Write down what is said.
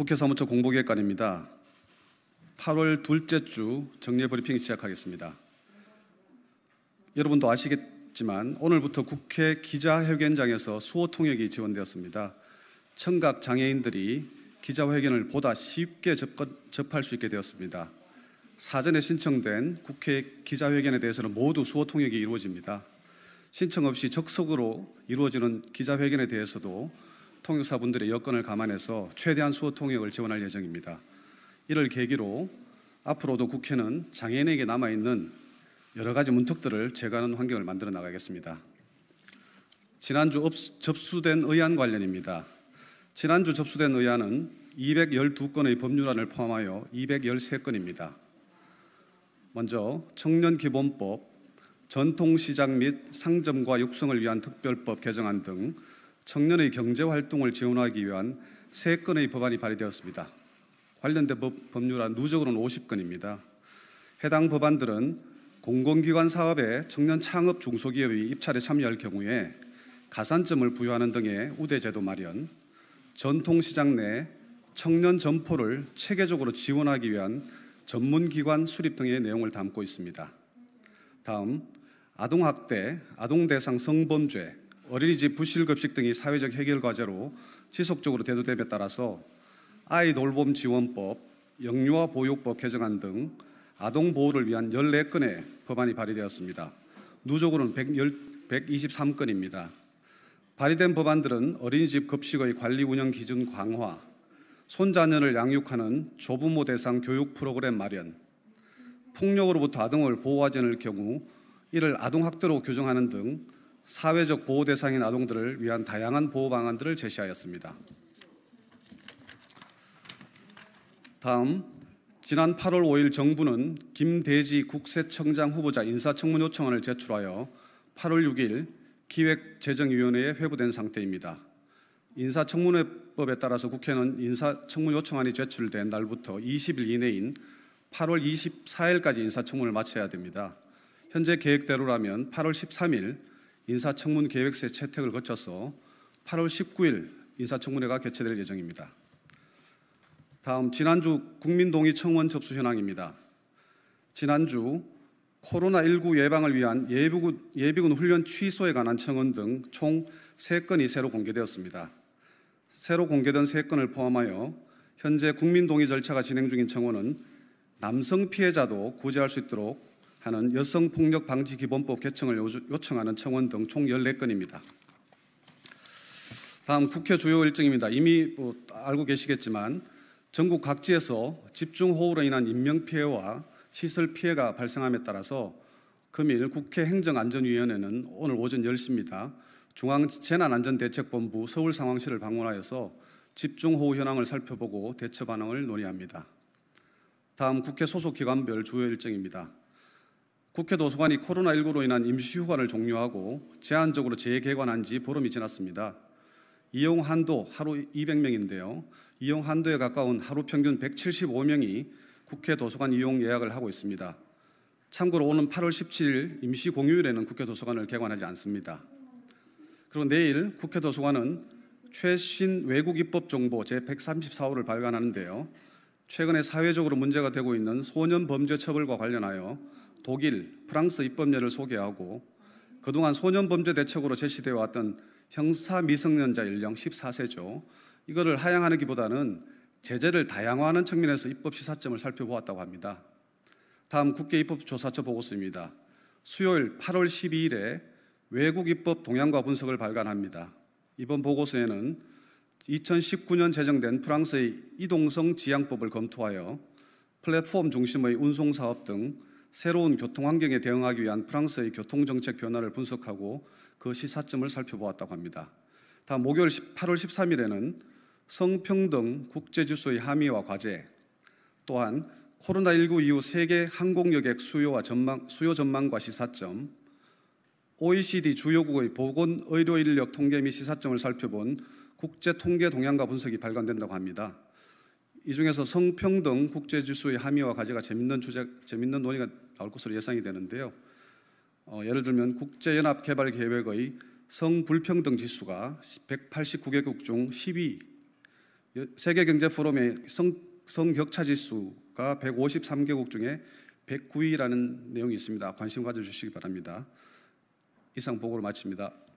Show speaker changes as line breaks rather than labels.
국회 사무처 공보기획관입니다. 8월 둘째 주 정례 브리핑 시작하겠습니다. 여러분도 아시겠지만 오늘부터 국회 기자회견장에서 수호 통역이 지원되었습니다. 청각 장애인들이 기자회견을 보다 쉽게 접근, 접할 수 있게 되었습니다. 사전에 신청된 국회 기자회견에 대해서는 모두 수호 통역이 이루어집니다. 신청 없이 적석으로 이루어지는 기자회견에 대해서도 통역사분들의 여건을 감안해서 최대한 수호 통역을 지원할 예정입니다. 이를 계기로 앞으로도 국회는 장애인에게 남아있는 여러 가지 문턱들을 제거하는 환경을 만들어 나가겠습니다. 지난주 접수된 의안 관련입니다. 지난주 접수된 의안은 212건의 법률안을 포함하여 213건입니다. 먼저 청년기본법, 전통시장 및 상점과 육성을 위한 특별법 개정안 등 청년의 경제 활동을 지원하기 위한 세 건의 법안이 발의되었습니다. 관련된 법, 법률안 누적으로는 50건입니다. 해당 법안들은 공공기관 사업에 청년 창업 중소기업이 입찰에 참여할 경우에 가산점을 부여하는 등의 우대제도 마련, 전통시장 내 청년 점포를 체계적으로 지원하기 위한 전문기관 수립 등의 내용을 담고 있습니다. 다음, 아동학대, 아동대상 성범죄, 어린이집 부실급식 등이 사회적 해결 과제로 지속적으로 대두됨에 따라서 아이 돌봄 지원법, 영유아 보육법 개정안 등 아동 보호를 위한 14건의 법안이 발의되었습니다. 누적으로는 123건입니다. 발의된 법안들은 어린이집 급식의 관리 운영 기준 강화, 손자녀를 양육하는 조부모 대상 교육 프로그램 마련, 폭력으로부터 아동을 보호하지 않을 경우 이를 아동학대로 규정하는 등 사회적 보호 대상인 아동들을 위한 다양한 보호 방안들을 제시하였습니다. 다음 지난 8월 5일 정부는 김대지 국세청장 후보자 인사청문 요청안을 제출하여 8월 6일 기획재정위원회에 회부된 상태입니다. 인사청문회법에 따라서 국회는 인사청문 요청안이 제출된 날부터 20일 이내인 8월 24일까지 인사청문을 마쳐야 됩니다. 현재 계획대로라면 8월 13일 인사청문 계획세 서 채택을 거쳐서 8월 19일 인사청문회가 개최될 예정입니다. 다음 지난주 국민동의 청원 접수 현황입니다. 지난주 코로나19 예방을 위한 예비군, 예비군 훈련 취소에 관한 청원 등 총 3건이 새로 공개되었습니다. 새로 공개된 3건을 포함하여 현재 국민동의 절차가 진행 중인 청원은 남성 피해자도 구제할 수 있도록 하는 여성폭력방지기본법 개청을 요청하는 청원 등 총 14건입니다. 다음 국회 주요 일정입니다. 이미 뭐 알고 계시겠지만 전국 각지에서 집중호우로 인한 인명피해와 시설 피해가 발생함에 따라서 금일 국회 행정안전위원회는 오늘 오전 10시입니다. 중앙재난안전대책본부 서울상황실을 방문하여서 집중호우 현황을 살펴보고 대처 반응을 논의합니다. 다음 국회 소속 기관별 주요 일정입니다. 국회 도서관이 코로나19로 인한 임시휴관을 종료하고 제한적으로 재개관한 지 보름이 지났습니다. 이용 한도 하루 200명인데요. 이용 한도에 가까운 하루 평균 175명이 국회 도서관 이용 예약을 하고 있습니다. 참고로 오는 8월 17일 임시 공휴일에는 국회 도서관을 개관하지 않습니다. 그리고 내일 국회 도서관은 최신 외국 입법 정보 제134호를 발간하는데요. 최근에 사회적으로 문제가 되고 있는 소년 범죄 처벌과 관련하여 독일, 프랑스 입법례를 소개하고 그동안 소년 범죄 대책으로 제시되어 왔던 형사 미성년자 연령 14세죠. 이거를 하향하기보다는 는 제재를 다양화하는 측면에서 입법 시사점을 살펴보았다고 합니다. 다음 국회 입법조사처 보고서입니다. 수요일 8월 12일에 외국 입법 동향과 분석을 발간합니다. 이번 보고서에는 2019년 제정된 프랑스의 이동성 지향법을 검토하여 플랫폼 중심의 운송 사업 등 새로운 교통 환경에 대응하기 위한 프랑스의 교통 정책 변화를 분석하고 그 시사점을 살펴보았다고 합니다. 다음 목요일 8월 13일에는 성평등 국제지수의 함의와 과제, 또한 코로나19 이후 세계 항공여객 수요와 전망, 수요 전망과 시사점, OECD 주요국의 보건 의료 인력 통계 및 시사점을 살펴본 국제 통계 동향과 분석이 발간된다고 합니다. 이 중에서 성평등 국제 지수의 함의와 가제가 재밌는 주제, 재밌는 논의가 나올 것으로 예상이 되는데요. 어, 예를 들면 국제연합개발계획의 성불평등 지수가 189개국 중 10위, 세계경제포럼의 성, 성격차 지수가 153개국 중에 109위라는 내용이 있습니다. 관심 가져주시기 바랍니다. 이상 보고를 마칩니다.